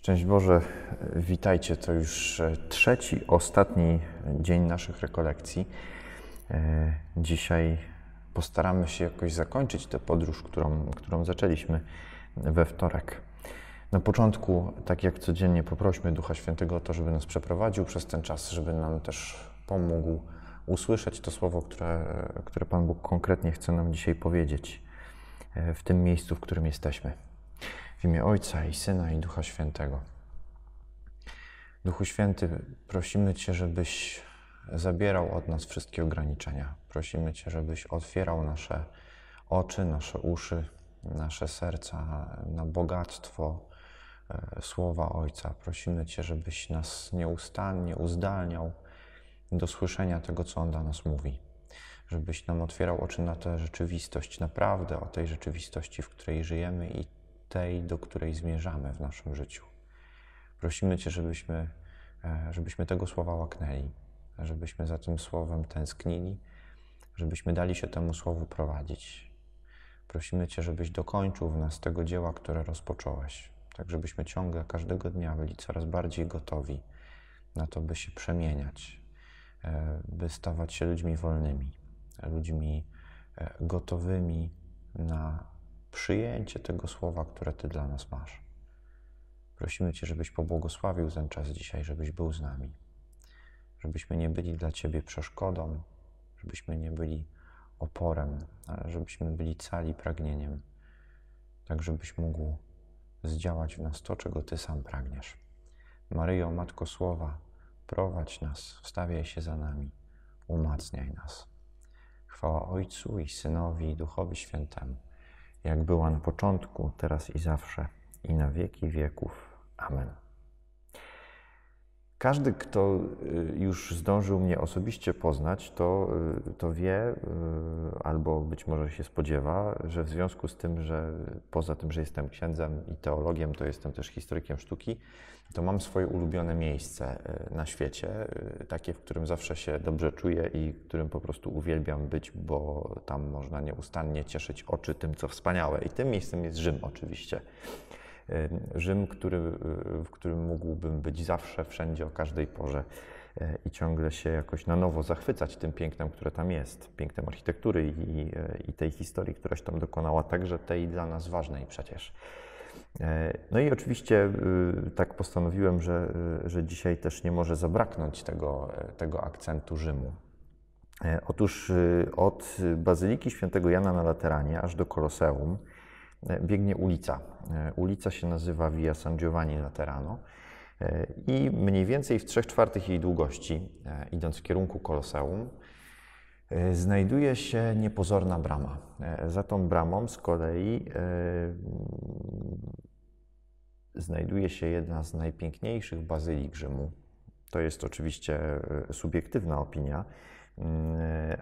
Szczęść Boże, witajcie. To już e, trzeci, ostatni dzień naszych rekolekcji. E, dzisiaj postaramy się jakoś zakończyć tę podróż, którą, którą zaczęliśmy we wtorek. Na początku, tak jak codziennie, poprośmy Ducha Świętego o to, żeby nas przeprowadził przez ten czas, żeby nam też pomógł usłyszeć to słowo, które, które Pan Bóg konkretnie chce nam dzisiaj powiedzieć e, w tym miejscu, w którym jesteśmy. W imię Ojca i Syna i Ducha Świętego. Duchu Święty, prosimy Cię, żebyś zabierał od nas wszystkie ograniczenia. Prosimy Cię, żebyś otwierał nasze oczy, nasze uszy, nasze serca na bogactwo e, słowa Ojca. Prosimy Cię, żebyś nas nieustannie uzdalniał do słyszenia tego, co On do nas mówi. Żebyś nam otwierał oczy na tę rzeczywistość, naprawdę o tej rzeczywistości, w której żyjemy i tej, do której zmierzamy w naszym życiu. Prosimy Cię, żebyśmy, e, żebyśmy tego słowa łaknęli, żebyśmy za tym słowem tęsknili, żebyśmy dali się temu słowu prowadzić. Prosimy Cię, żebyś dokończył w nas tego dzieła, które rozpocząłeś, tak żebyśmy ciągle, każdego dnia byli coraz bardziej gotowi na to, by się przemieniać, e, by stawać się ludźmi wolnymi, ludźmi e, gotowymi na przyjęcie tego słowa, które Ty dla nas masz. Prosimy Cię, żebyś pobłogosławił ten czas dzisiaj, żebyś był z nami, żebyśmy nie byli dla Ciebie przeszkodą, żebyśmy nie byli oporem, ale żebyśmy byli cali pragnieniem, tak żebyś mógł zdziałać w nas to, czego Ty sam pragniesz. Maryjo, Matko Słowa, prowadź nas, wstawiaj się za nami, umacniaj nas. Chwała Ojcu i Synowi i Duchowi Świętemu jak była na początku, teraz i zawsze, i na wieki wieków. Amen. Każdy, kto y, już zdążył mnie osobiście poznać, to, y, to wie, y, albo być może się spodziewa, że w związku z tym, że poza tym, że jestem księdzem i teologiem, to jestem też historykiem sztuki, to mam swoje ulubione miejsce na świecie, takie, w którym zawsze się dobrze czuję i którym po prostu uwielbiam być, bo tam można nieustannie cieszyć oczy tym, co wspaniałe. I tym miejscem jest Rzym, oczywiście. Rzym, który, y, w którym mógłbym być zawsze, wszędzie, o każdej porze y, i ciągle się jakoś na nowo zachwycać tym pięknem, które tam jest, pięknem architektury i, i y, tej historii, która się tam dokonała, także tej dla nas ważnej przecież. No i oczywiście tak postanowiłem, że, że dzisiaj też nie może zabraknąć tego, tego akcentu Rzymu. Otóż od Bazyliki Świętego Jana na Lateranie aż do Koloseum E, biegnie ulica. E, ulica się nazywa Via San Giovanni Laterano e, i mniej więcej w 3 czwartych jej długości, idąc w kierunku Koloseum, znajduje się niepozorna brama. Za tą bramą z kolei mm, znajduje się jedna z najpiękniejszych bazylik Rzymu. To jest oczywiście subiektywna opinia, mm,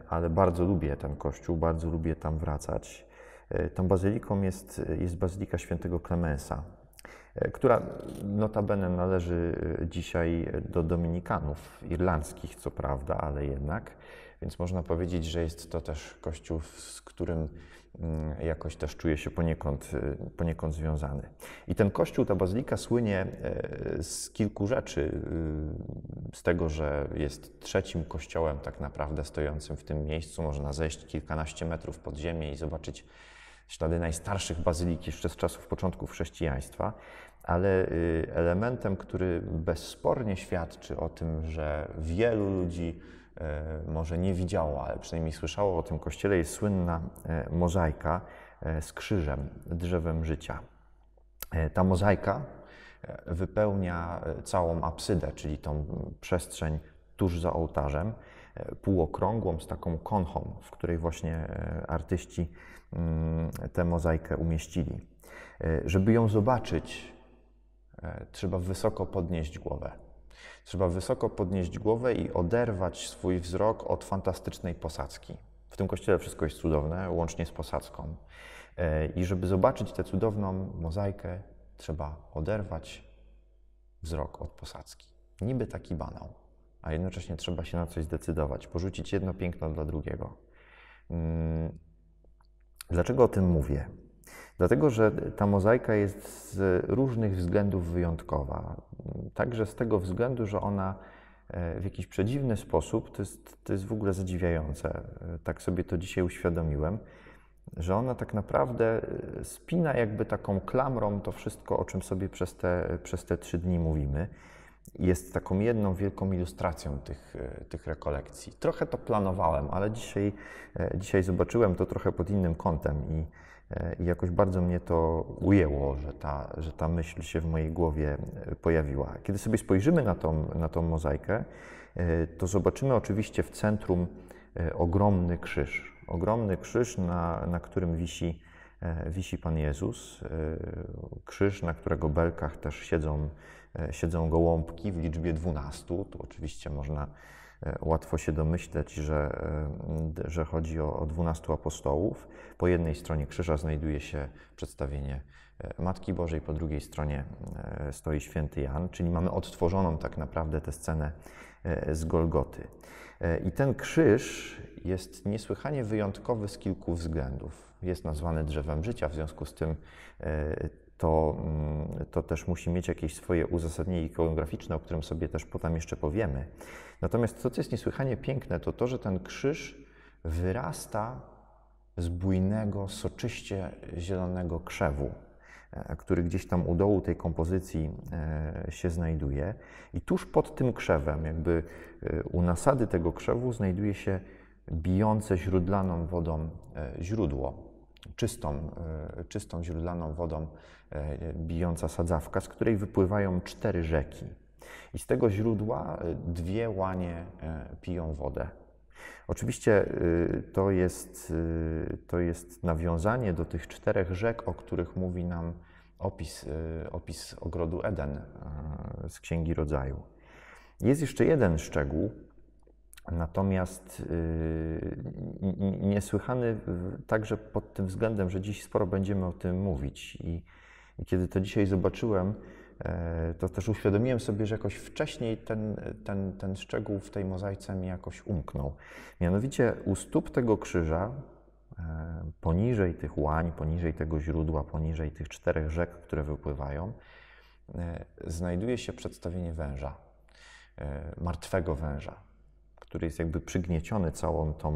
ale bardzo lubię ten kościół, bardzo lubię tam wracać. E, tą bazyliką jest, e, jest bazylika świętego Klemensa, e, która notabene należy dzisiaj do dominikanów irlandzkich, co prawda, ale jednak. Więc można powiedzieć, że jest to też kościół, z którym mm, jakoś też czuję się poniekąd, poniekąd związany. I ten kościół, ta bazylika słynie z kilku rzeczy. Z tego, że jest trzecim kościołem tak naprawdę stojącym w tym miejscu. Można zejść kilkanaście metrów pod ziemię i zobaczyć ślady najstarszych bazylik jeszcze z czasów początków chrześcijaństwa, ale y, elementem, który bezspornie świadczy o tym, że wielu ludzi y, może nie widziało, ale przynajmniej słyszało o tym kościele, jest słynna y, mozaika z krzyżem, drzewem życia. Ta mozaika wypełnia całą absydę, czyli tą przestrzeń tuż za ołtarzem, półokrągłą z taką konchą, w której właśnie artyści Mm, tę mozaikę umieścili. E, żeby ją zobaczyć, e, trzeba wysoko podnieść głowę. Trzeba wysoko podnieść głowę i oderwać swój wzrok od fantastycznej posadzki. W tym kościele wszystko jest cudowne, łącznie z posadzką. E, I żeby zobaczyć tę cudowną mozaikę, trzeba oderwać wzrok od posadzki. Niby taki banał, a jednocześnie trzeba się na coś zdecydować, porzucić jedno piękno dla drugiego. Mm, Dlaczego o tym mówię? Dlatego, że ta mozaika jest z różnych względów wyjątkowa. Także z tego względu, że ona e, w jakiś przedziwny sposób, to jest, to jest w ogóle zadziwiające, e, tak sobie to dzisiaj uświadomiłem, że ona tak naprawdę e, spina jakby taką klamrą to wszystko, o czym sobie przez te, przez te trzy dni mówimy jest taką jedną wielką ilustracją tych, e, tych rekolekcji. Trochę to planowałem, ale dzisiaj, e, dzisiaj zobaczyłem to trochę pod innym kątem i, e, i jakoś bardzo mnie to ujęło, że ta, że ta myśl się w mojej głowie pojawiła. Kiedy sobie spojrzymy na tą, na tą mozaikę, to zobaczymy oczywiście w centrum ogromny krzyż. Ogromny krzyż, na, na którym wisi, wisi Pan Jezus. Krzyż, na którego belkach też siedzą E, siedzą gołąbki w liczbie 12. Tu oczywiście można e, łatwo się domyśleć, że, e, że chodzi o, o 12 apostołów. Po jednej stronie krzyża znajduje się przedstawienie Matki Bożej, po drugiej stronie stoi święty Jan, czyli mamy odtworzoną tak naprawdę tę scenę z Golgoty. I ten krzyż jest niesłychanie wyjątkowy z kilku względów. Jest nazwany drzewem życia, w związku z tym to, mm, to też musi mieć jakieś swoje uzasadnienie ikonograficzne, o którym sobie też potem jeszcze powiemy. Natomiast to, co jest niesłychanie piękne, to to, że ten krzyż wyrasta z bujnego, soczyście zielonego krzewu, e, który gdzieś tam u dołu tej kompozycji e, się znajduje. I tuż pod tym krzewem, jakby e, u nasady tego krzewu, znajduje się bijące źródlaną wodą źródło czystą, e, czystą źródlaną wodą e, bijąca sadzawka, z której wypływają cztery rzeki. I z tego źródła e, dwie łanie piją wodę. Oczywiście to jest, to jest nawiązanie do tych czterech rzek, o których mówi nam opis, opis ogrodu Eden z Księgi Rodzaju. Jest jeszcze jeden szczegół, Natomiast yy, niesłychany także pod tym względem, że dziś sporo będziemy o tym mówić. I, i kiedy to dzisiaj zobaczyłem, yy, to też uświadomiłem sobie, że jakoś wcześniej ten, ten, ten szczegół w tej mozaice mi jakoś umknął. Mianowicie u stóp tego krzyża, yy, poniżej tych łań, poniżej tego źródła, poniżej tych czterech rzek, które wypływają, e, znajduje się przedstawienie węża, martwego węża który jest jakby przygnieciony całą tą,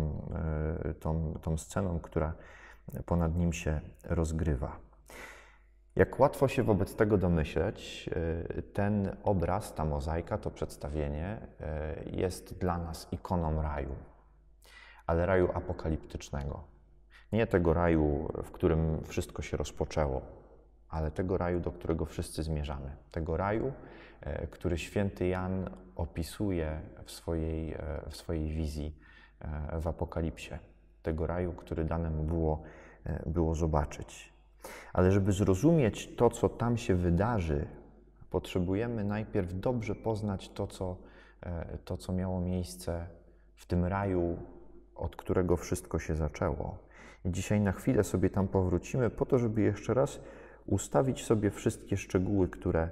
e, tą, tą sceną, która ponad nim się rozgrywa. Jak łatwo się wobec tego domyśleć, e, ten obraz, ta mozaika, to przedstawienie e, jest dla nas ikoną raju, ale raju apokaliptycznego. Nie tego raju, w którym wszystko się rozpoczęło, ale tego raju, do którego wszyscy zmierzamy. Tego raju, e, który święty Jan opisuje w swojej, e, w swojej wizji e, w Apokalipsie. Tego raju, który dane mu było, było zobaczyć. Ale żeby zrozumieć to, co tam się wydarzy, potrzebujemy najpierw dobrze poznać to, co, to, co miało miejsce w tym raju, od którego wszystko się zaczęło. I dzisiaj na chwilę sobie tam powrócimy, po to, żeby jeszcze raz ustawić sobie wszystkie szczegóły, które,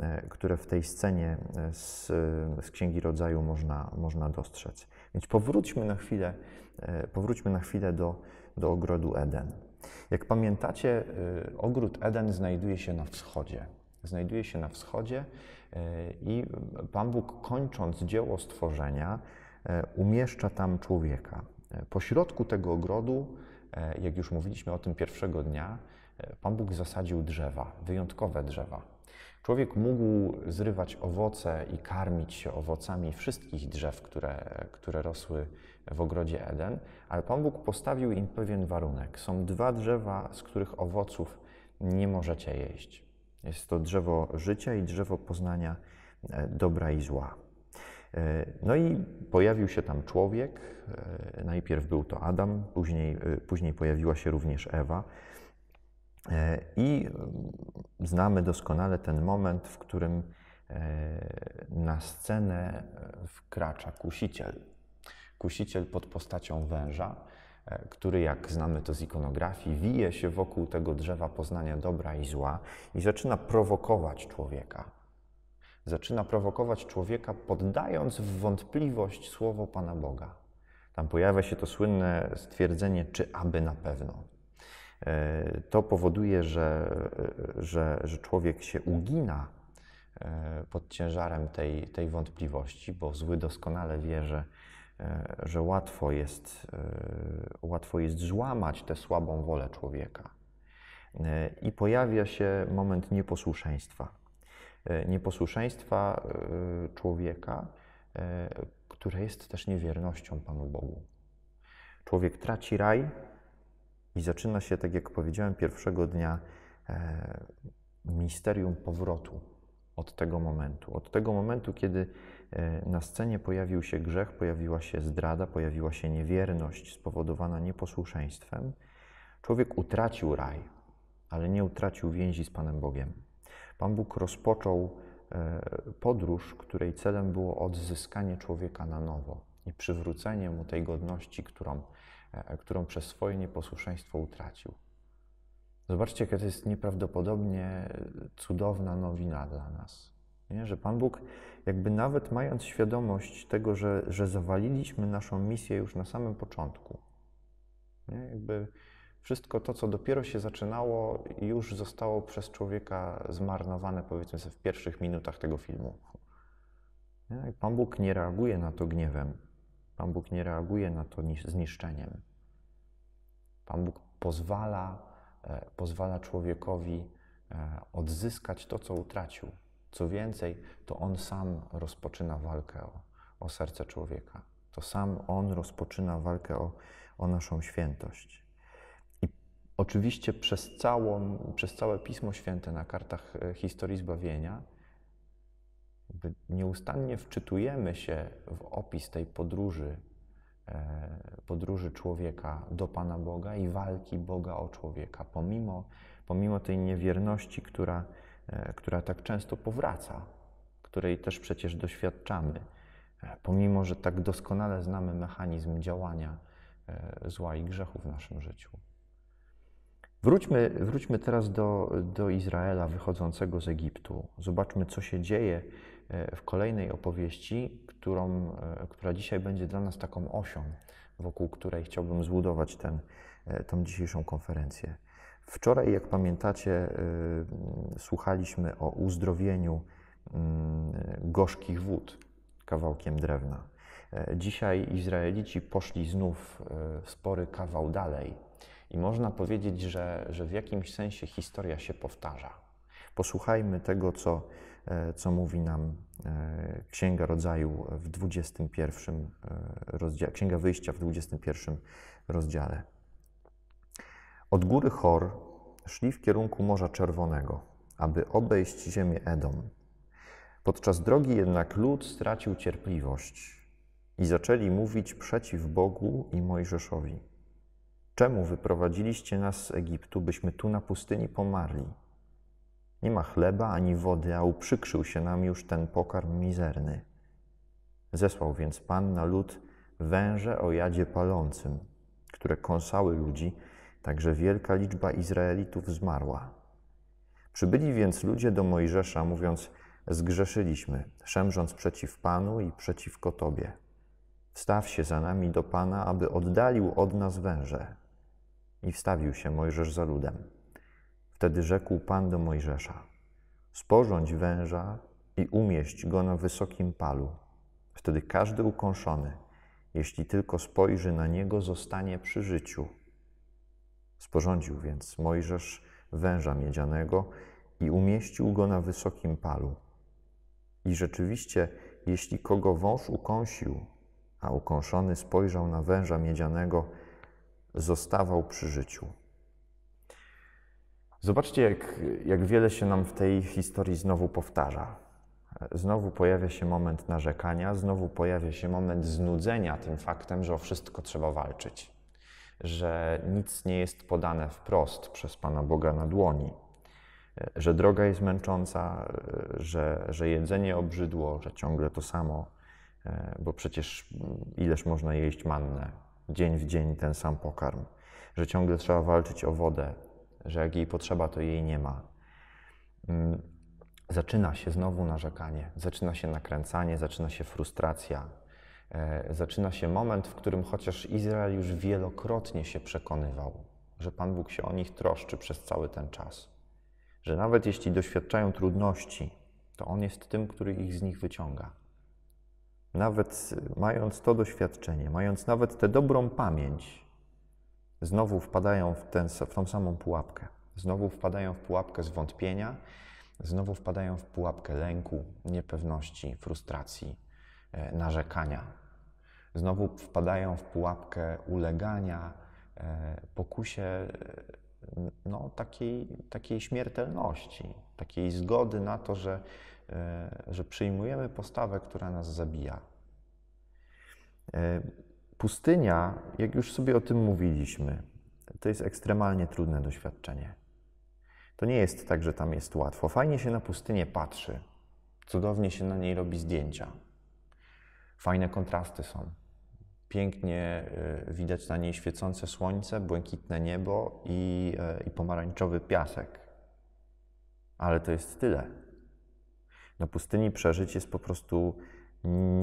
e, które w tej scenie e, z, e, z Księgi Rodzaju można, można dostrzec. Więc powróćmy na chwilę, powróćmy na chwilę do, do ogrodu Eden. Jak pamiętacie, ogród Eden znajduje się na wschodzie. Znajduje się na wschodzie i Pan Bóg, kończąc dzieło stworzenia, umieszcza tam człowieka. Pośrodku tego ogrodu, jak już mówiliśmy o tym pierwszego dnia, Pan Bóg zasadził drzewa, wyjątkowe drzewa. Człowiek mógł zrywać owoce i karmić się owocami wszystkich drzew, które, które rosły w ogrodzie Eden, ale Pan Bóg postawił im pewien warunek. Są dwa drzewa, z których owoców nie możecie jeść. Jest to drzewo życia i drzewo poznania e, dobra i zła. E, no i pojawił się tam człowiek. E, najpierw był to Adam, później, później pojawiła się również Ewa. E, I mm, znamy doskonale ten moment, w którym e, na scenę e, wkracza kusiciel. Kusiciel pod postacią węża, który, jak znamy to z ikonografii, wije się wokół tego drzewa poznania dobra i zła i zaczyna prowokować człowieka. Zaczyna prowokować człowieka, poddając w wątpliwość słowo Pana Boga. Tam pojawia się to słynne stwierdzenie, czy aby na pewno. E, to powoduje, że, e, że, że człowiek się ugina e, pod ciężarem tej, tej wątpliwości, bo zły doskonale wie, że, że łatwo, jest, łatwo jest złamać tę słabą wolę człowieka. I pojawia się moment nieposłuszeństwa. Nieposłuszeństwa człowieka, które jest też niewiernością Panu Bogu. Człowiek traci raj, i zaczyna się, tak jak powiedziałem, pierwszego dnia e, misterium powrotu od tego momentu. Od tego momentu, kiedy e, na scenie pojawił się grzech, pojawiła się zdrada, pojawiła się niewierność spowodowana nieposłuszeństwem, człowiek utracił raj, ale nie utracił więzi z Panem Bogiem. Pan Bóg rozpoczął e, podróż, której celem było odzyskanie człowieka na nowo i przywrócenie mu tej godności, którą E, e, którą przez swoje nieposłuszeństwo utracił. Zobaczcie, jaka to jest nieprawdopodobnie e, cudowna nowina dla nas. Nie? Że Pan Bóg, jakby nawet mając świadomość tego, że, że zawaliliśmy naszą misję już na samym początku, nie? jakby wszystko to, co dopiero się zaczynało, już zostało przez człowieka zmarnowane, powiedzmy sobie, w pierwszych minutach tego filmu. Nie? Pan Bóg nie reaguje na to gniewem. Pan Bóg nie reaguje na to zniszczeniem. Pan Bóg pozwala, e, pozwala człowiekowi e, odzyskać to, co utracił. Co więcej, to on sam rozpoczyna walkę o, o serce człowieka. To sam on rozpoczyna walkę o, o naszą świętość. I oczywiście przez, całą, przez całe Pismo Święte na kartach e, historii zbawienia nieustannie wczytujemy się w opis tej podróży, e, podróży człowieka do Pana Boga i walki Boga o człowieka, pomimo, pomimo tej niewierności, która, e, która tak często powraca, której też przecież doświadczamy, e, pomimo, że tak doskonale znamy mechanizm działania zła i grzechu w naszym życiu. Wróćmy, wróćmy teraz do, do Izraela wychodzącego z Egiptu. Zobaczmy, co się dzieje E, w kolejnej opowieści, którą, e, która dzisiaj będzie dla nas taką osią, wokół której chciałbym zbudować tę, e, dzisiejszą konferencję. Wczoraj, jak pamiętacie, słuchaliśmy o uzdrowieniu mm, gorzkich wód kawałkiem drewna. Dzisiaj Izraelici poszli znów spory kawał dalej i można powiedzieć, że, że w jakimś sensie historia się powtarza. Posłuchajmy tego, co E, co mówi nam e, Księga Rodzaju w 21 e, rozdziale, Księga Wyjścia w 21 rozdziale. Od góry Chor szli w kierunku Morza Czerwonego, aby obejść ziemię Edom. Podczas drogi jednak lud stracił cierpliwość i zaczęli mówić przeciw Bogu i Mojżeszowi. Czemu wyprowadziliście nas z Egiptu, byśmy tu na pustyni pomarli? Nie ma chleba ani wody, a uprzykrzył się nam już ten pokarm mizerny. Zesłał więc Pan na lud węże o jadzie palącym, które kąsały ludzi, tak że wielka liczba Izraelitów zmarła. Przybyli więc ludzie do Mojżesza, mówiąc: Zgrzeszyliśmy, szemrząc przeciw Panu i przeciwko Tobie. Wstaw się za nami do Pana, aby oddalił od nas węże. I wstawił się Mojżesz za ludem. Wtedy rzekł Pan do Mojżesza: Sporządź węża i umieść go na wysokim palu. Wtedy każdy ukąszony, jeśli tylko spojrzy na niego, zostanie przy życiu. Sporządził więc Mojżesz węża miedzianego i umieścił go na wysokim palu. I rzeczywiście, jeśli kogo wąż ukąsił, a ukąszony spojrzał na węża miedzianego, zostawał przy życiu. Zobaczcie, jak, jak wiele się nam w tej historii znowu powtarza. Znowu pojawia się moment narzekania, znowu pojawia się moment znudzenia tym faktem, że o wszystko trzeba walczyć, że nic nie jest podane wprost przez Pana Boga na dłoni, że droga jest męcząca, że, że jedzenie obrzydło, że ciągle to samo, bo przecież ileż można jeść mannę, dzień w dzień ten sam pokarm, że ciągle trzeba walczyć o wodę, że jak jej potrzeba, to jej nie ma. Mm, zaczyna się znowu narzekanie, zaczyna się nakręcanie, zaczyna się frustracja, e, zaczyna się moment, w którym chociaż Izrael już wielokrotnie się przekonywał, że Pan Bóg się o nich troszczy przez cały ten czas, że nawet jeśli doświadczają trudności, to On jest tym, który ich z nich wyciąga. Nawet mając to doświadczenie, mając nawet tę dobrą pamięć, znowu wpadają w, ten, w tą samą pułapkę. Znowu wpadają w pułapkę zwątpienia, znowu wpadają w pułapkę lęku, niepewności, frustracji, e, narzekania. Znowu wpadają w pułapkę ulegania, e, pokusie e, no, takiej, takiej śmiertelności, takiej zgody na to, że, że przyjmujemy postawę, która nas zabija. Pustynia, jak już sobie o tym mówiliśmy, to jest ekstremalnie trudne doświadczenie. To nie jest tak, że tam jest łatwo. Fajnie się na pustynię patrzy, cudownie się na niej robi zdjęcia. Fajne kontrasty są. Pięknie e, widać na niej świecące słońce, błękitne niebo i, e, i pomarańczowy piasek. Ale to jest tyle. Na pustyni przeżyć jest po prostu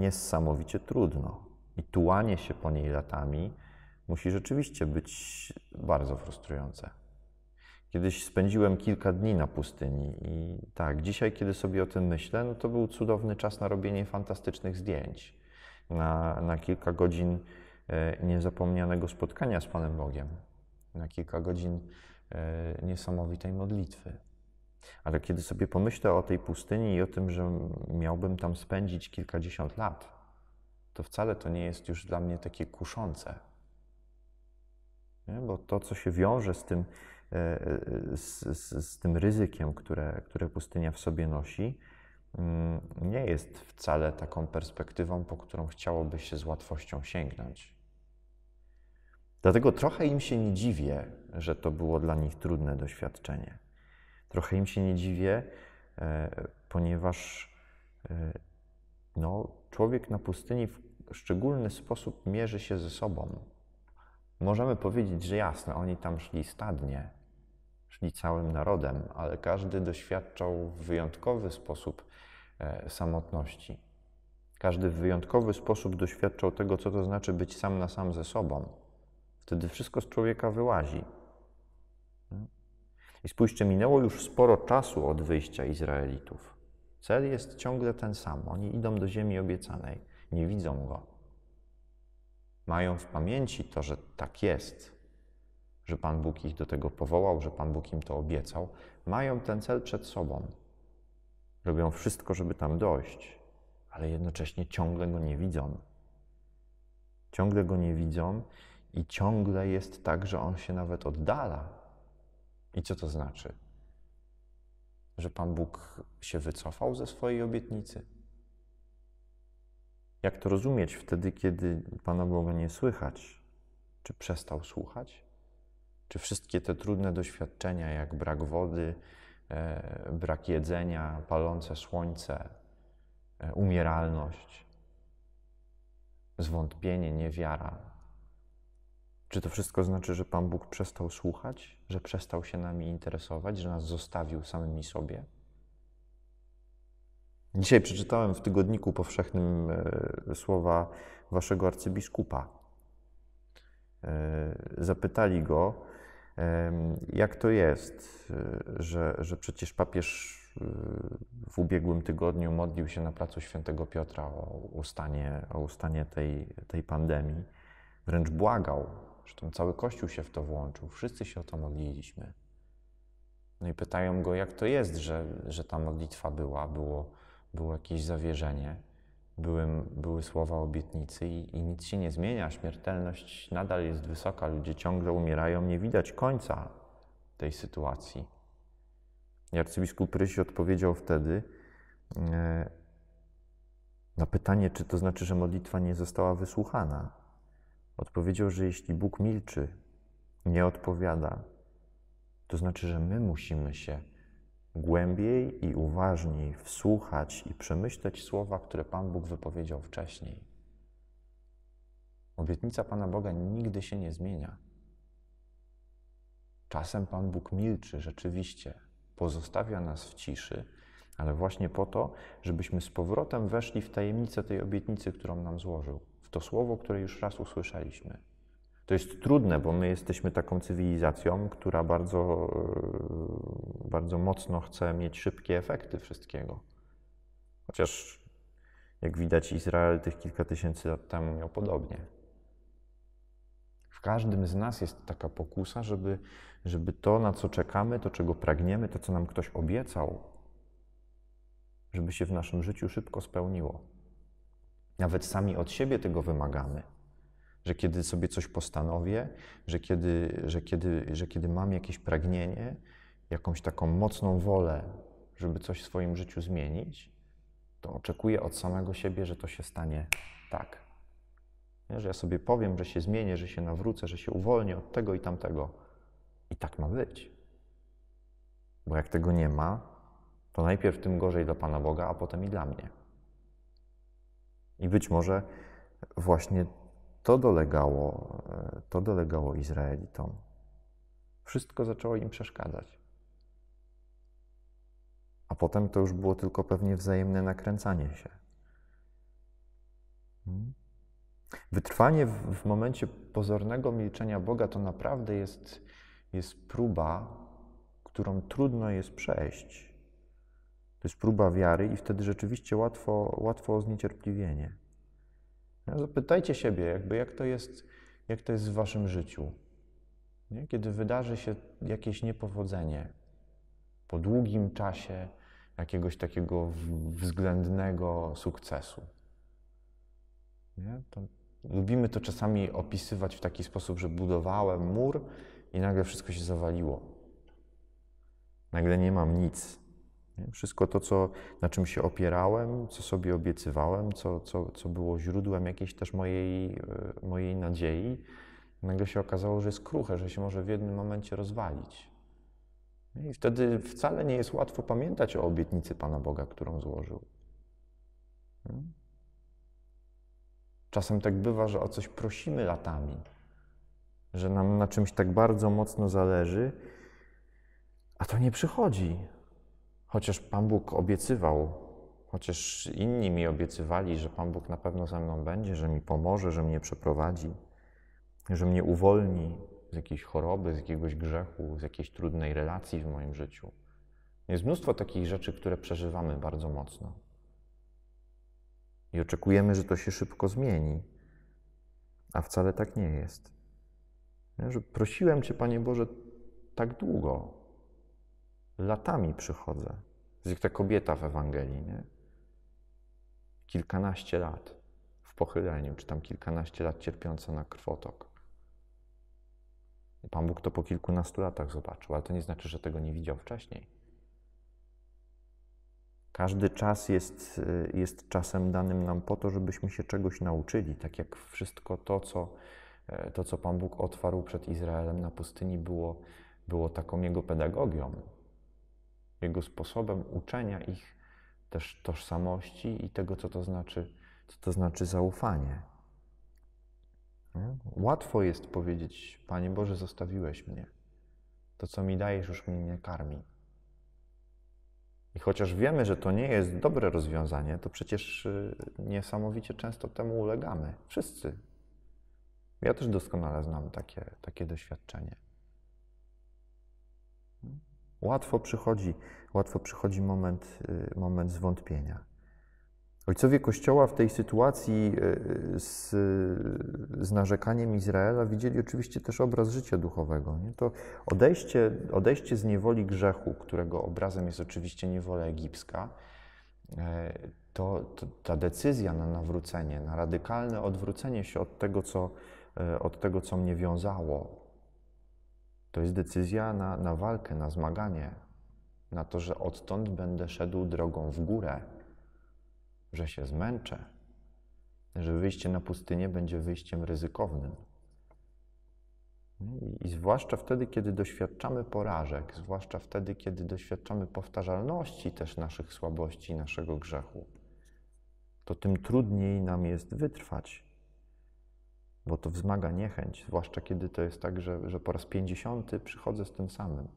niesamowicie trudno i tułanie się po niej latami musi rzeczywiście być bardzo frustrujące. Kiedyś spędziłem kilka dni na pustyni i tak, dzisiaj, kiedy sobie o tym myślę, no to był cudowny czas na robienie fantastycznych zdjęć, na, na kilka godzin e, niezapomnianego spotkania z Panem Bogiem, na kilka godzin e, niesamowitej modlitwy. Ale kiedy sobie pomyślę o tej pustyni i o tym, że miałbym tam spędzić kilkadziesiąt lat, to wcale to nie jest już dla mnie takie kuszące. Nie? Bo to, co się wiąże z tym, e, e, z, z, z, tym ryzykiem, które, które pustynia w sobie nosi, mm, nie jest wcale taką perspektywą, po którą chciałoby się z łatwością sięgnąć. Dlatego trochę im się nie dziwię, że to było dla nich trudne doświadczenie. Trochę im się nie dziwię, e, ponieważ no, Człowiek na pustyni w szczególny sposób mierzy się ze sobą. Możemy powiedzieć, że jasne, oni tam szli stadnie, szli całym narodem, ale każdy doświadczał w wyjątkowy sposób e, samotności. Każdy w wyjątkowy sposób doświadczał tego, co to znaczy być sam na sam ze sobą. Wtedy wszystko z człowieka wyłazi. I spójrzcie, minęło już sporo czasu od wyjścia Izraelitów. Cel jest ciągle ten sam. Oni idą do ziemi obiecanej, nie widzą go. Mają w pamięci to, że tak jest, że Pan Bóg ich do tego powołał, że Pan Bóg im to obiecał. Mają ten cel przed sobą. Robią wszystko, żeby tam dojść, ale jednocześnie ciągle go nie widzą. Ciągle go nie widzą i ciągle jest tak, że on się nawet oddala. I co to znaczy? że Pan Bóg się wycofał ze swojej obietnicy? Jak to rozumieć wtedy, kiedy Pana Boga nie słychać? Czy przestał słuchać? Czy wszystkie te trudne doświadczenia, jak brak wody, e, brak jedzenia, palące słońce, e, umieralność, zwątpienie, niewiara, czy to wszystko znaczy, że Pan Bóg przestał słuchać, że przestał się nami interesować, że nas zostawił samymi sobie? Dzisiaj przeczytałem w tygodniku powszechnym e, słowa waszego arcybiskupa. E, zapytali go, e, jak to jest, że, że przecież papież w ubiegłym tygodniu modlił się na placu Świętego Piotra o ustanie, o ustanie tej, tej pandemii, wręcz błagał Zresztą cały Kościół się w to włączył, wszyscy się o to modliliśmy. No i pytają go, jak to jest, że, że ta modlitwa była, było, było jakieś zawierzenie, były, były słowa obietnicy i, i nic się nie zmienia. Śmiertelność nadal jest wysoka, ludzie ciągle umierają, nie widać końca tej sytuacji. I arcybiskup Rysi odpowiedział wtedy e, na pytanie, czy to znaczy, że modlitwa nie została wysłuchana. Odpowiedział, że jeśli Bóg milczy, nie odpowiada, to znaczy, że my musimy się głębiej i uważniej wsłuchać i przemyśleć słowa, które Pan Bóg wypowiedział wcześniej. Obietnica Pana Boga nigdy się nie zmienia. Czasem Pan Bóg milczy rzeczywiście, pozostawia nas w ciszy, ale właśnie po to, żebyśmy z powrotem weszli w tajemnicę tej obietnicy, którą nam złożył. To słowo, które już raz usłyszeliśmy. To jest trudne, bo my jesteśmy taką cywilizacją, która bardzo, e, bardzo mocno chce mieć szybkie efekty wszystkiego. Chociaż, jak widać, Izrael tych kilka tysięcy lat temu miał podobnie. W każdym z nas jest taka pokusa, żeby, żeby to, na co czekamy, to, czego pragniemy, to, co nam ktoś obiecał, żeby się w naszym życiu szybko spełniło. Nawet sami od siebie tego wymagamy. Że kiedy sobie coś postanowię, że kiedy, że kiedy, że kiedy mam jakieś pragnienie, jakąś taką mocną wolę, żeby coś w swoim życiu zmienić, to oczekuję od samego siebie, że to się stanie tak. Nie? Że ja sobie powiem, że się zmienię, że się nawrócę, że się uwolnię od tego i tamtego. I tak ma być. Bo jak tego nie ma, to najpierw tym gorzej dla Pana Boga, a potem i dla mnie. I być może właśnie to dolegało, e, to dolegało Izraelitom. Wszystko zaczęło im przeszkadzać. A potem to już było tylko pewnie wzajemne nakręcanie się. Hmm? Wytrwanie w, w momencie pozornego milczenia Boga to naprawdę jest, jest próba, którą trudno jest przejść. To jest próba wiary i wtedy rzeczywiście łatwo, łatwo o zniecierpliwienie. No, zapytajcie siebie, jakby jak to jest, jak to jest w waszym życiu. Nie? Kiedy wydarzy się jakieś niepowodzenie po długim czasie jakiegoś takiego względnego sukcesu. Nie? To lubimy to czasami opisywać w taki sposób, że budowałem mur i nagle wszystko się zawaliło. Nagle nie mam nic. Wszystko to, co, na czym się opierałem, co sobie obiecywałem, co, co, co było źródłem jakiejś też mojej, e, mojej nadziei, nagle się okazało, że jest kruche, że się może w jednym momencie rozwalić. I wtedy wcale nie jest łatwo pamiętać o obietnicy Pana Boga, którą złożył. Czasem tak bywa, że o coś prosimy latami, że nam na czymś tak bardzo mocno zależy, a to nie przychodzi. Chociaż Pan Bóg obiecywał, chociaż inni mi obiecywali, że Pan Bóg na pewno ze mną będzie, że mi pomoże, że mnie przeprowadzi, że mnie uwolni z jakiejś choroby, z jakiegoś grzechu, z jakiejś trudnej relacji w moim życiu. Jest mnóstwo takich rzeczy, które przeżywamy bardzo mocno. I oczekujemy, że to się szybko zmieni, a wcale tak nie jest. Ja, że prosiłem Cię, Panie Boże, tak długo, latami przychodzę. ta kobieta w Ewangelii, nie? Kilkanaście lat w pochyleniu, czy tam kilkanaście lat cierpiąca na krwotok. Pan Bóg to po kilkunastu latach zobaczył, ale to nie znaczy, że tego nie widział wcześniej. Każdy czas jest, jest czasem danym nam po to, żebyśmy się czegoś nauczyli. Tak jak wszystko to, co, to, co Pan Bóg otwarł przed Izraelem na pustyni, było, było taką jego pedagogią jego sposobem uczenia ich też tożsamości i tego, co to znaczy, co to znaczy zaufanie. Łatwo jest powiedzieć, Panie Boże, zostawiłeś mnie. To, co mi dajesz, już mnie nie karmi. I chociaż wiemy, że to nie jest dobre rozwiązanie, to przecież y, niesamowicie często temu ulegamy. Wszyscy. Ja też doskonale znam takie, takie doświadczenie. Łatwo przychodzi, łatwo przychodzi moment, y, moment zwątpienia. Ojcowie Kościoła w tej sytuacji y, z, z narzekaniem Izraela widzieli oczywiście też obraz życia duchowego. Nie? To odejście, odejście z niewoli grzechu, którego obrazem jest oczywiście niewola egipska, y, to, to, ta decyzja na nawrócenie, na radykalne odwrócenie się od tego, co, od tego, co mnie wiązało, to jest decyzja na, na walkę, na zmaganie, na to, że odtąd będę szedł drogą w górę, że się zmęczę, że wyjście na pustynię będzie wyjściem ryzykownym. I zwłaszcza wtedy, kiedy doświadczamy porażek, zwłaszcza wtedy, kiedy doświadczamy powtarzalności też naszych słabości, naszego grzechu, to tym trudniej nam jest wytrwać bo to wzmaga niechęć, zwłaszcza kiedy to jest tak, że, że po raz pięćdziesiąty przychodzę z tym samym.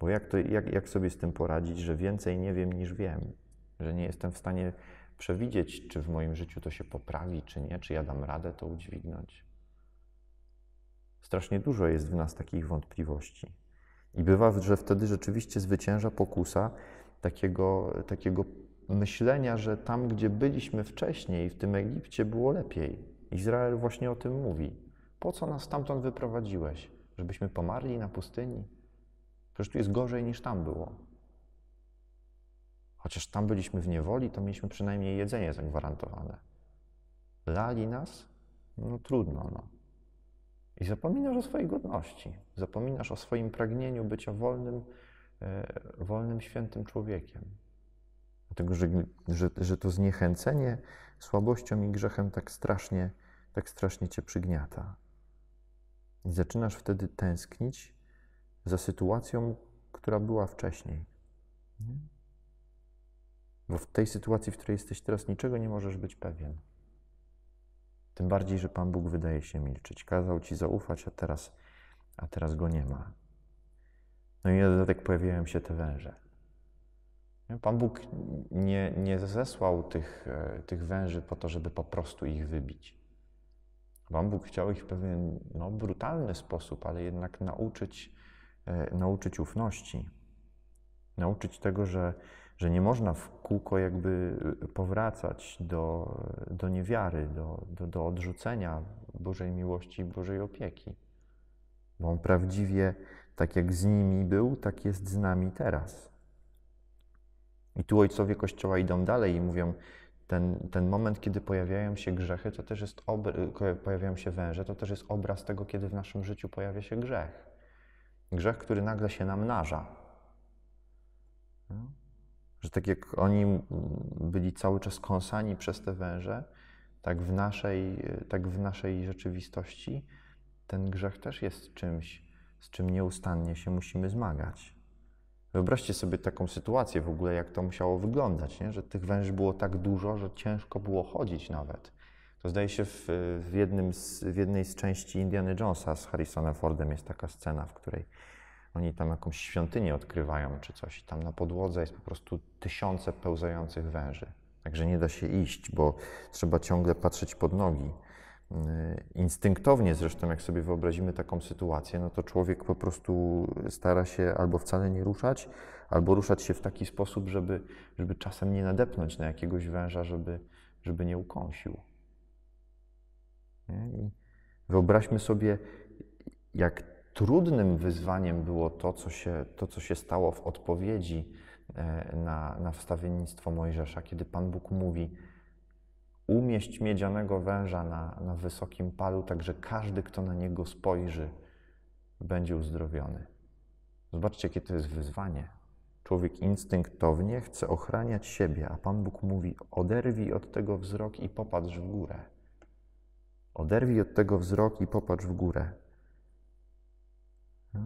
Bo jak, to, jak, jak sobie z tym poradzić, że więcej nie wiem niż wiem, że nie jestem w stanie przewidzieć, czy w moim życiu to się poprawi, czy nie, czy ja dam radę to udźwignąć. Strasznie dużo jest w nas takich wątpliwości. I bywa, że wtedy rzeczywiście zwycięża pokusa takiego, takiego myślenia, że tam, gdzie byliśmy wcześniej, w tym Egipcie, było lepiej. Izrael właśnie o tym mówi. Po co nas stamtąd wyprowadziłeś? Żebyśmy pomarli na pustyni? Przecież tu jest gorzej niż tam było. Chociaż tam byliśmy w niewoli, to mieliśmy przynajmniej jedzenie zagwarantowane. Lali nas? No trudno, no. I zapominasz o swojej godności, zapominasz o swoim pragnieniu bycia wolnym, e, wolnym, świętym człowiekiem. Dlatego, że, że, że to zniechęcenie słabością i grzechem tak strasznie, tak strasznie cię przygniata. I zaczynasz wtedy tęsknić za sytuacją, która była wcześniej. Bo w tej sytuacji, w której jesteś teraz, niczego nie możesz być pewien. Tym bardziej, że Pan Bóg wydaje się milczeć. Kazał ci zaufać, a teraz, a teraz go nie ma. No i na dodatek pojawiają się te węże. Pan Bóg nie, nie zesłał tych, e, tych węży po to, żeby po prostu ich wybić. Pan Bóg chciał ich w pewien no, brutalny sposób, ale jednak nauczyć, e, nauczyć ufności. Nauczyć tego, że, że nie można w kółko jakby e, powracać do, do niewiary, do, do, do odrzucenia Bożej miłości i Bożej opieki. Bo on prawdziwie, tak jak z nimi był, tak jest z nami teraz. I tu ojcowie Kościoła idą dalej i mówią, ten, ten moment, kiedy pojawiają się grzechy, to też jest pojawiają się węże, to też jest obraz tego, kiedy w naszym życiu pojawia się grzech. Grzech, który nagle się namnaża. No. Że tak jak oni byli cały czas kąsani przez te węże, tak w naszej, tak w naszej rzeczywistości ten grzech też jest czymś, z czym nieustannie się musimy zmagać. Wyobraźcie sobie taką sytuację w ogóle, jak to musiało wyglądać, nie? że tych węży było tak dużo, że ciężko było chodzić nawet. To zdaje się w, w, jednym z, w jednej z części Indiana Jonesa z Harrisonem Fordem jest taka scena, w której oni tam jakąś świątynię odkrywają czy coś. I tam na podłodze jest po prostu tysiące pełzających węży. Także nie da się iść, bo trzeba ciągle patrzeć pod nogi. Y, instynktownie zresztą, jak sobie wyobrazimy taką sytuację, no to człowiek po prostu stara się albo wcale nie ruszać, albo ruszać się w taki sposób, żeby, żeby czasem nie nadepnąć na jakiegoś węża, żeby, żeby nie ukąsił. Nie? I wyobraźmy sobie, jak trudnym wyzwaniem było to, co się, to, co się stało w odpowiedzi e, na, na wstawiennictwo Mojżesza, kiedy Pan Bóg mówi, Umieść miedzianego węża na, na wysokim palu, tak że każdy, kto na niego spojrzy, będzie uzdrowiony. Zobaczcie, jakie to jest wyzwanie. Człowiek instynktownie chce ochraniać siebie, a Pan Bóg mówi: oderwij od tego wzrok i popatrz w górę. Oderwij od tego wzrok i popatrz w górę. No.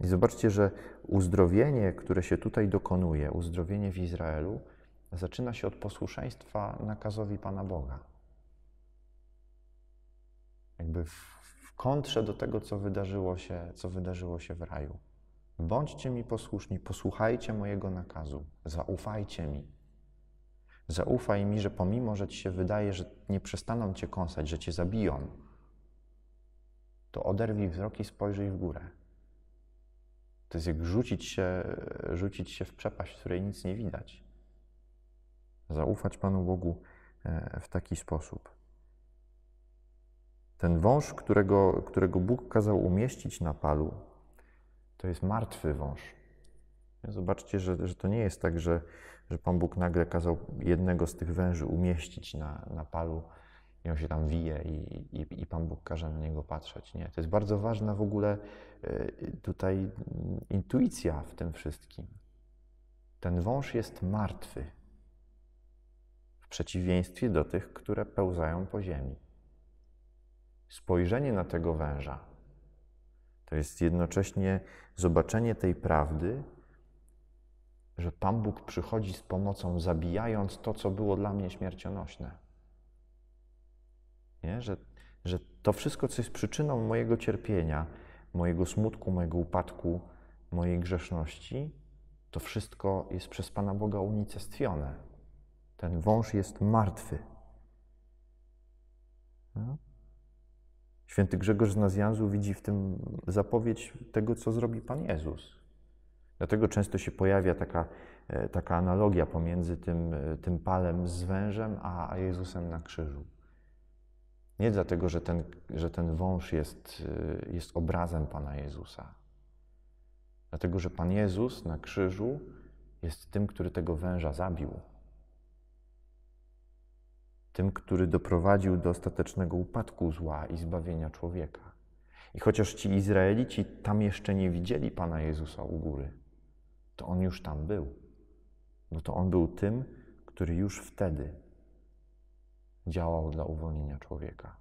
I zobaczcie, że uzdrowienie, które się tutaj dokonuje, uzdrowienie w Izraelu, zaczyna się od posłuszeństwa nakazowi Pana Boga. Jakby w, w kontrze do tego, co wydarzyło, się, co wydarzyło się w raju. Bądźcie mi posłuszni, posłuchajcie mojego nakazu, zaufajcie mi. Zaufaj mi, że pomimo, że ci się wydaje, że nie przestaną cię kąsać, że cię zabiją, to oderwij wzrok i spojrzyj w górę. To jest jak rzucić się, rzucić się w przepaść, w której nic nie widać zaufać Panu Bogu e, w taki sposób. Ten wąż, którego, którego Bóg kazał umieścić na palu, to jest martwy wąż. Zobaczcie, że, że to nie jest tak, że, że Pan Bóg nagle kazał jednego z tych węży umieścić na, na palu i on się tam wije i, i, i Pan Bóg każe na niego patrzeć. Nie, to jest bardzo ważna w ogóle e, tutaj intuicja w tym wszystkim. Ten wąż jest martwy przeciwieństwie do tych, które pełzają po ziemi. Spojrzenie na tego węża to jest jednocześnie zobaczenie tej prawdy, że Pan Bóg przychodzi z pomocą, zabijając to, co było dla mnie śmiercionośne. Nie? Że, że to wszystko, co jest przyczyną mojego cierpienia, mojego smutku, mojego upadku, mojej grzeszności, to wszystko jest przez Pana Boga unicestwione. Ten wąż jest martwy. No. Święty Grzegorz z Nazjanzu widzi w tym zapowiedź tego, co zrobi Pan Jezus. Dlatego często się pojawia taka, e, taka analogia pomiędzy tym, e, tym palem z wężem, a, a Jezusem na krzyżu. Nie dlatego, że ten, że ten wąż jest, e, jest obrazem Pana Jezusa. Dlatego, że Pan Jezus na krzyżu jest tym, który tego węża zabił tym, który doprowadził do ostatecznego upadku zła i zbawienia człowieka. I chociaż ci Izraelici tam jeszcze nie widzieli Pana Jezusa u góry, to on już tam był. No to on był tym, który już wtedy działał dla uwolnienia człowieka.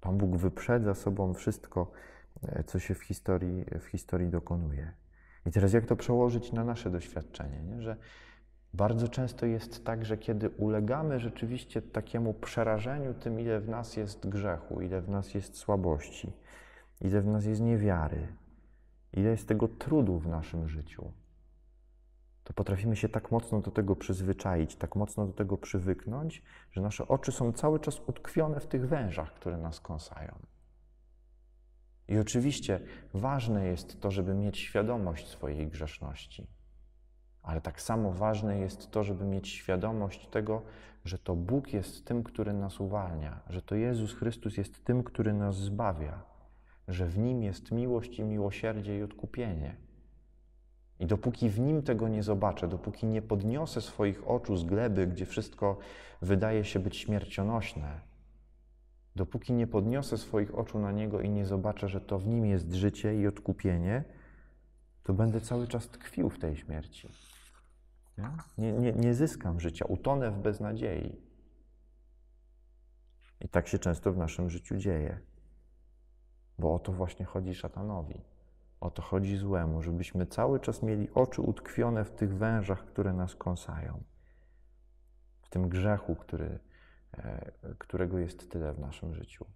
Pan Bóg wyprzedza sobą wszystko, e, co się w historii, w historii dokonuje. I teraz jak to przełożyć na nasze doświadczenie, nie? że bardzo często jest tak, że kiedy ulegamy rzeczywiście takiemu przerażeniu tym, ile w nas jest grzechu, ile w nas jest słabości, ile w nas jest niewiary, ile jest tego trudu w naszym życiu, to potrafimy się tak mocno do tego przyzwyczaić, tak mocno do tego przywyknąć, że nasze oczy są cały czas utkwione w tych wężach, które nas kąsają. I oczywiście ważne jest to, żeby mieć świadomość swojej grzeszności ale tak samo ważne jest to, żeby mieć świadomość tego, że to Bóg jest tym, który nas uwalnia, że to Jezus Chrystus jest tym, który nas zbawia, że w Nim jest miłość i miłosierdzie i odkupienie. I dopóki w nim tego nie zobaczę, dopóki nie podniosę swoich oczu z gleby, gdzie wszystko wydaje się być śmiercionośne, dopóki nie podniosę swoich oczu na niego i nie zobaczę, że to w nim jest życie i odkupienie, to będę cały czas tkwił w tej śmierci. Nie? Nie, nie, nie zyskam życia, utonę w beznadziei. I tak się często w naszym życiu dzieje. Bo o to właśnie chodzi szatanowi. O to chodzi złemu, żebyśmy cały czas mieli oczy utkwione w tych wężach, które nas kąsają. W tym grzechu, który, e, którego jest tyle w naszym życiu.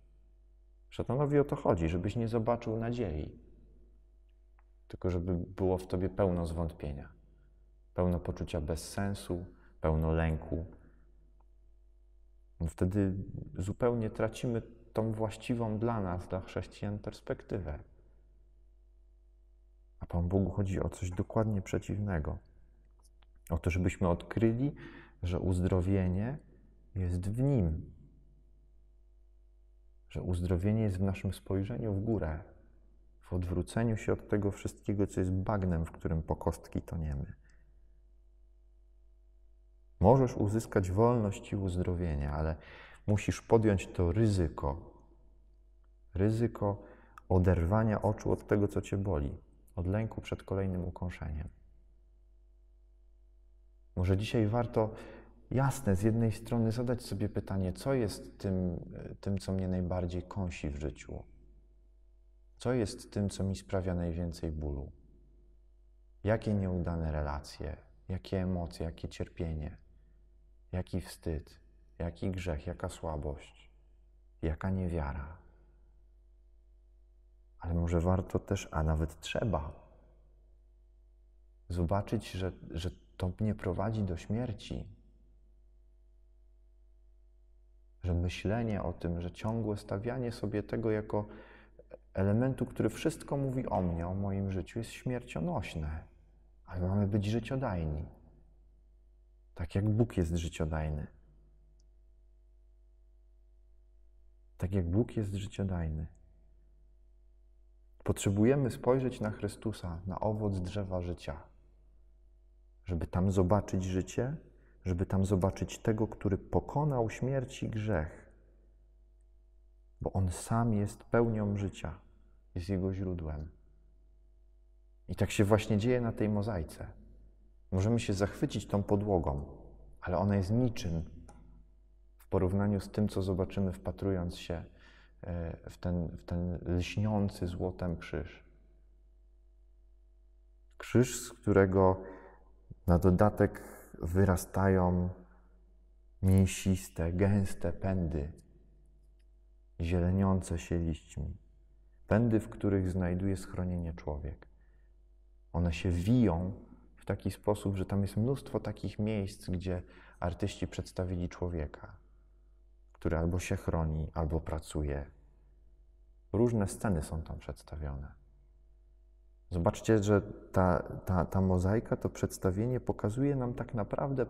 Szatanowi o to chodzi, żebyś nie zobaczył nadziei, tylko żeby było w tobie pełno zwątpienia pełno poczucia bezsensu, pełno lęku. No wtedy zupełnie tracimy tą właściwą dla nas, dla chrześcijan, perspektywę. A Pan Bogu chodzi o coś dokładnie przeciwnego. O to, żebyśmy odkryli, że uzdrowienie jest w Nim. Że uzdrowienie jest w naszym spojrzeniu w górę, w odwróceniu się od tego wszystkiego, co jest bagnem, w którym po kostki toniemy. Możesz uzyskać wolność i uzdrowienie, ale musisz podjąć to ryzyko. Ryzyko oderwania oczu od tego, co cię boli, od lęku przed kolejnym ukąszeniem. Może dzisiaj warto jasne, z jednej strony zadać sobie pytanie, co jest tym, tym, co mnie najbardziej kąsi w życiu? Co jest tym, co mi sprawia najwięcej bólu? Jakie nieudane relacje, jakie emocje, jakie cierpienie? Jaki wstyd, jaki grzech, jaka słabość, jaka niewiara. Ale może warto też, a nawet trzeba, zobaczyć, że, że to mnie prowadzi do śmierci. Że myślenie o tym, że ciągłe stawianie sobie tego jako elementu, który wszystko mówi o mnie, o moim życiu, jest śmiercionośne, ale mamy być życiodajni tak jak Bóg jest życiodajny. Tak jak Bóg jest życiodajny. Potrzebujemy spojrzeć na Chrystusa, na owoc drzewa życia, żeby tam zobaczyć życie, żeby tam zobaczyć tego, który pokonał śmierć i grzech, bo on sam jest pełnią życia, jest jego źródłem. I tak się właśnie dzieje na tej mozaice. Możemy się zachwycić tą podłogą, ale ona jest niczym w porównaniu z tym, co zobaczymy, wpatrując się e, w ten, w ten lśniący złotem krzyż. Krzyż, z którego na dodatek wyrastają mięsiste, gęste pędy, zieleniące się liśćmi, pędy, w których znajduje schronienie człowiek. One się wiją taki sposób, że tam jest mnóstwo takich miejsc, gdzie artyści przedstawili człowieka, który albo się chroni, albo pracuje. Różne sceny są tam przedstawione. Zobaczcie, że ta, ta, ta mozaika, to przedstawienie pokazuje nam tak naprawdę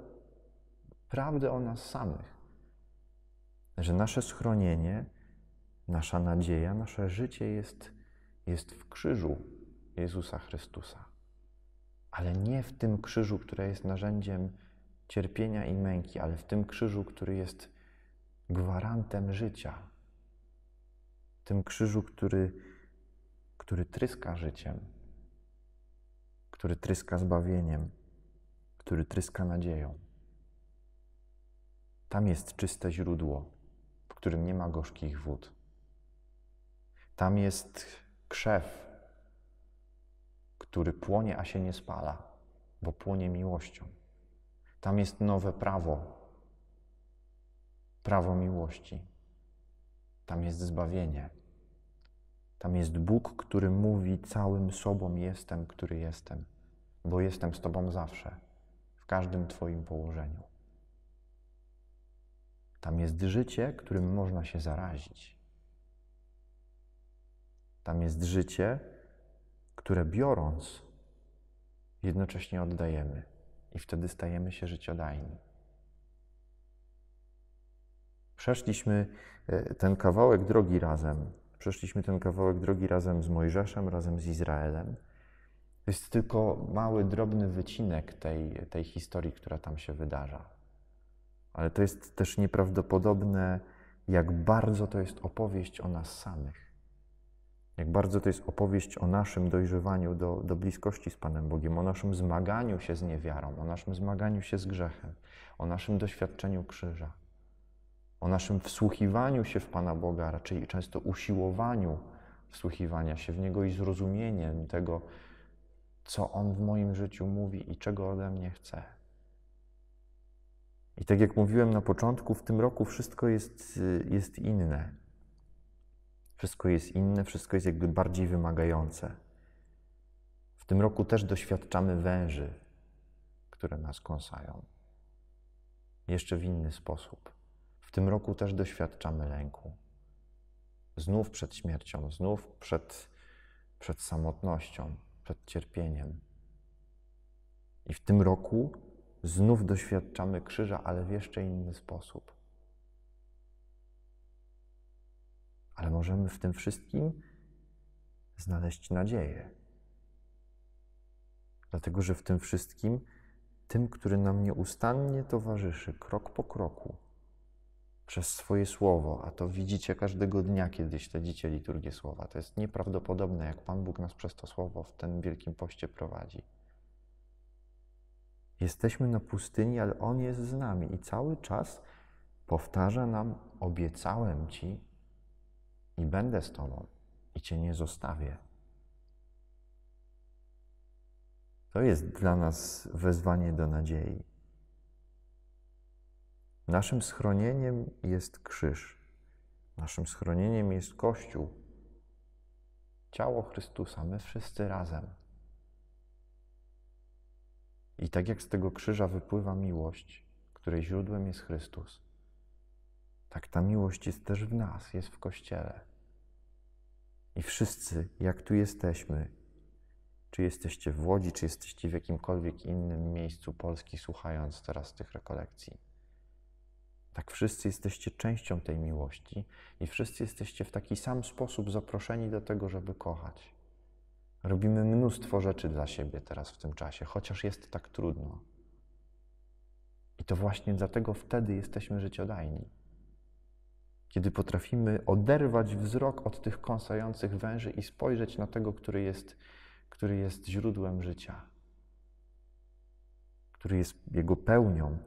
prawdę o nas samych. Że nasze schronienie, nasza nadzieja, nasze życie jest, jest w krzyżu Jezusa Chrystusa ale nie w tym krzyżu, który jest narzędziem cierpienia i męki, ale w tym krzyżu, który jest gwarantem życia. Tym krzyżu, który, który tryska życiem, który tryska zbawieniem, który tryska nadzieją. Tam jest czyste źródło, w którym nie ma gorzkich wód. Tam jest krzew, który płonie, a się nie spala, bo płonie miłością. Tam jest nowe prawo, prawo miłości. Tam jest zbawienie. Tam jest Bóg, który mówi całym sobą jestem, który jestem, bo jestem z Tobą zawsze, w każdym Twoim położeniu. Tam jest życie, którym można się zarazić. Tam jest życie, które biorąc, jednocześnie oddajemy i wtedy stajemy się życiodajni. Przeszliśmy e, ten kawałek drogi razem. Przeszliśmy ten kawałek drogi razem z Mojżeszem, razem z Izraelem. To jest tylko mały, drobny wycinek tej, tej historii, która tam się wydarza. Ale to jest też nieprawdopodobne, jak bardzo to jest opowieść o nas samych jak bardzo to jest opowieść o naszym dojrzewaniu do, do bliskości z Panem Bogiem, o naszym zmaganiu się z niewiarą, o naszym zmaganiu się z grzechem, o naszym doświadczeniu krzyża, o naszym wsłuchiwaniu się w Pana Boga, a raczej często usiłowaniu wsłuchiwania się w Niego i zrozumieniem tego, co On w moim życiu mówi i czego ode mnie chce. I tak jak mówiłem na początku, w tym roku wszystko jest, jest inne. Wszystko jest inne, wszystko jest jakby bardziej wymagające. W tym roku też doświadczamy węży, które nas kąsają. Jeszcze w inny sposób. W tym roku też doświadczamy lęku. Znów przed śmiercią, znów przed, przed samotnością, przed cierpieniem. I w tym roku znów doświadczamy krzyża, ale w jeszcze inny sposób. ale możemy w tym wszystkim znaleźć nadzieję. Dlatego, że w tym wszystkim, tym, który nam nieustannie towarzyszy, krok po kroku, przez swoje słowo, a to widzicie każdego dnia, kiedy śledzicie liturgię słowa. To jest nieprawdopodobne, jak Pan Bóg nas przez to słowo w ten wielkim poście prowadzi. Jesteśmy na pustyni, ale On jest z nami i cały czas powtarza nam: Obiecałem Ci, i będę z Tobą i Cię nie zostawię. To jest dla nas wezwanie do nadziei. Naszym schronieniem jest krzyż, naszym schronieniem jest Kościół, ciało Chrystusa, my wszyscy razem. I tak jak z tego krzyża wypływa miłość, której źródłem jest Chrystus, tak ta miłość jest też w nas, jest w Kościele. I wszyscy, jak tu jesteśmy, czy jesteście w Łodzi, czy jesteście w jakimkolwiek innym miejscu Polski, słuchając teraz tych rekolekcji, tak wszyscy jesteście częścią tej miłości i wszyscy jesteście w taki sam sposób zaproszeni do tego, żeby kochać. Robimy mnóstwo rzeczy dla siebie teraz w tym czasie, chociaż jest tak trudno. I to właśnie dlatego wtedy jesteśmy życiodajni kiedy potrafimy oderwać wzrok od tych kąsających węży i spojrzeć na tego, który jest, który jest źródłem życia, który jest jego pełnią,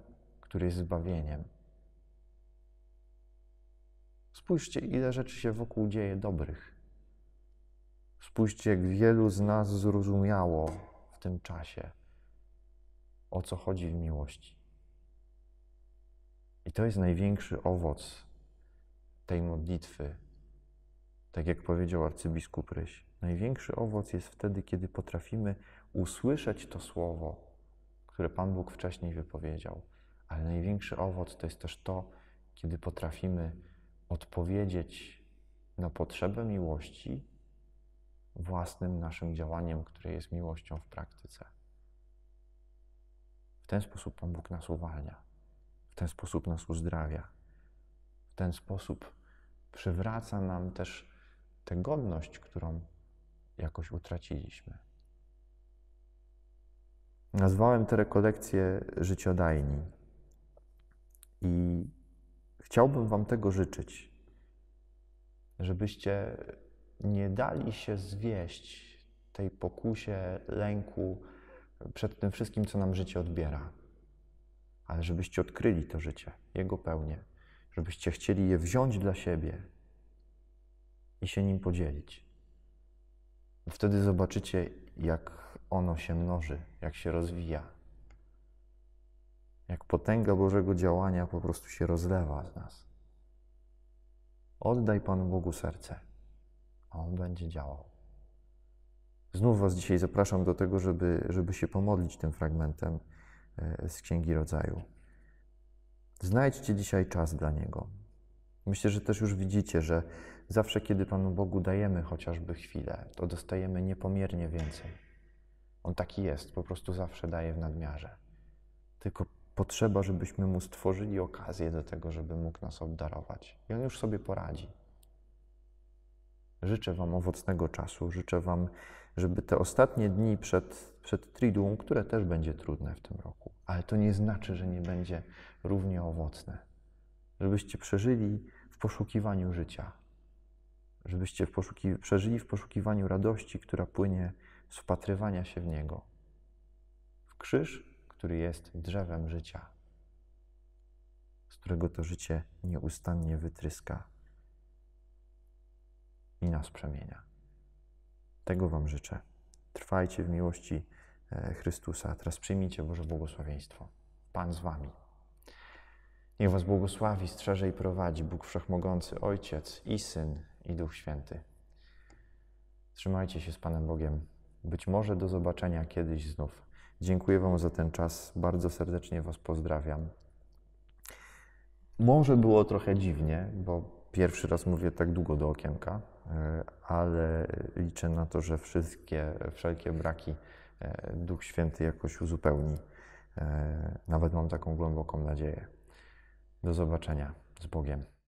który jest zbawieniem. Spójrzcie, ile rzeczy się wokół dzieje dobrych. Spójrzcie, jak wielu z nas zrozumiało w tym czasie, o co chodzi w miłości. I to jest największy owoc tej modlitwy, tak jak powiedział arcybiskup Ryś, największy owoc jest wtedy, kiedy potrafimy usłyszeć to słowo, które Pan Bóg wcześniej wypowiedział. Ale największy owoc to jest też to, kiedy potrafimy odpowiedzieć na potrzebę miłości własnym naszym działaniem, które jest miłością w praktyce. W ten sposób Pan Bóg nas uwalnia, w ten sposób nas uzdrawia. W ten sposób przywraca nam też tę godność, którą jakoś utraciliśmy. Nazwałem tę rekolekcję życiodajni i chciałbym Wam tego życzyć, żebyście nie dali się zwieść tej pokusie, lęku przed tym wszystkim, co nam życie odbiera, ale żebyście odkryli to życie, jego pełnię żebyście chcieli je wziąć dla siebie i się nim podzielić. Wtedy zobaczycie, jak ono się mnoży, jak się rozwija, jak potęga Bożego działania po prostu się rozlewa z nas. Oddaj Panu Bogu serce, a On będzie działał. Znów Was dzisiaj zapraszam do tego, żeby, żeby się pomodlić tym fragmentem e, z Księgi Rodzaju. Znajdźcie dzisiaj czas dla Niego. Myślę, że też już widzicie, że zawsze, kiedy Panu Bogu dajemy chociażby chwilę, to dostajemy niepomiernie więcej. On taki jest, po prostu zawsze daje w nadmiarze. Tylko potrzeba, żebyśmy Mu stworzyli okazję do tego, żeby mógł nas obdarować. I On już sobie poradzi. Życzę Wam owocnego czasu, życzę Wam, żeby te ostatnie dni przed, przed Triduum, które też będzie trudne w tym roku, ale to nie znaczy, że nie będzie równie owocne. Żebyście przeżyli w poszukiwaniu życia, żebyście w poszuki- przeżyli w poszukiwaniu radości, która płynie z wpatrywania się w Niego, w krzyż, który jest drzewem życia, z którego to życie nieustannie wytryska i nas przemienia. Tego Wam życzę. Trwajcie w miłości E, Chrystusa. Teraz przyjmijcie Boże błogosławieństwo. Pan z wami. Niech was błogosławi, strzeże i prowadzi Bóg Wszechmogący, Ojciec i Syn i Duch Święty. Trzymajcie się z Panem Bogiem. Być może do zobaczenia kiedyś znów. Dziękuję Wam za ten czas. Bardzo serdecznie Was pozdrawiam. Może było trochę dziwnie, bo pierwszy raz mówię tak długo do okienka, e, ale liczę na to, że wszystkie, wszelkie braki E, Duch Święty jakoś uzupełni. E, Nawet mam taką głęboką nadzieję. Do zobaczenia z Bogiem.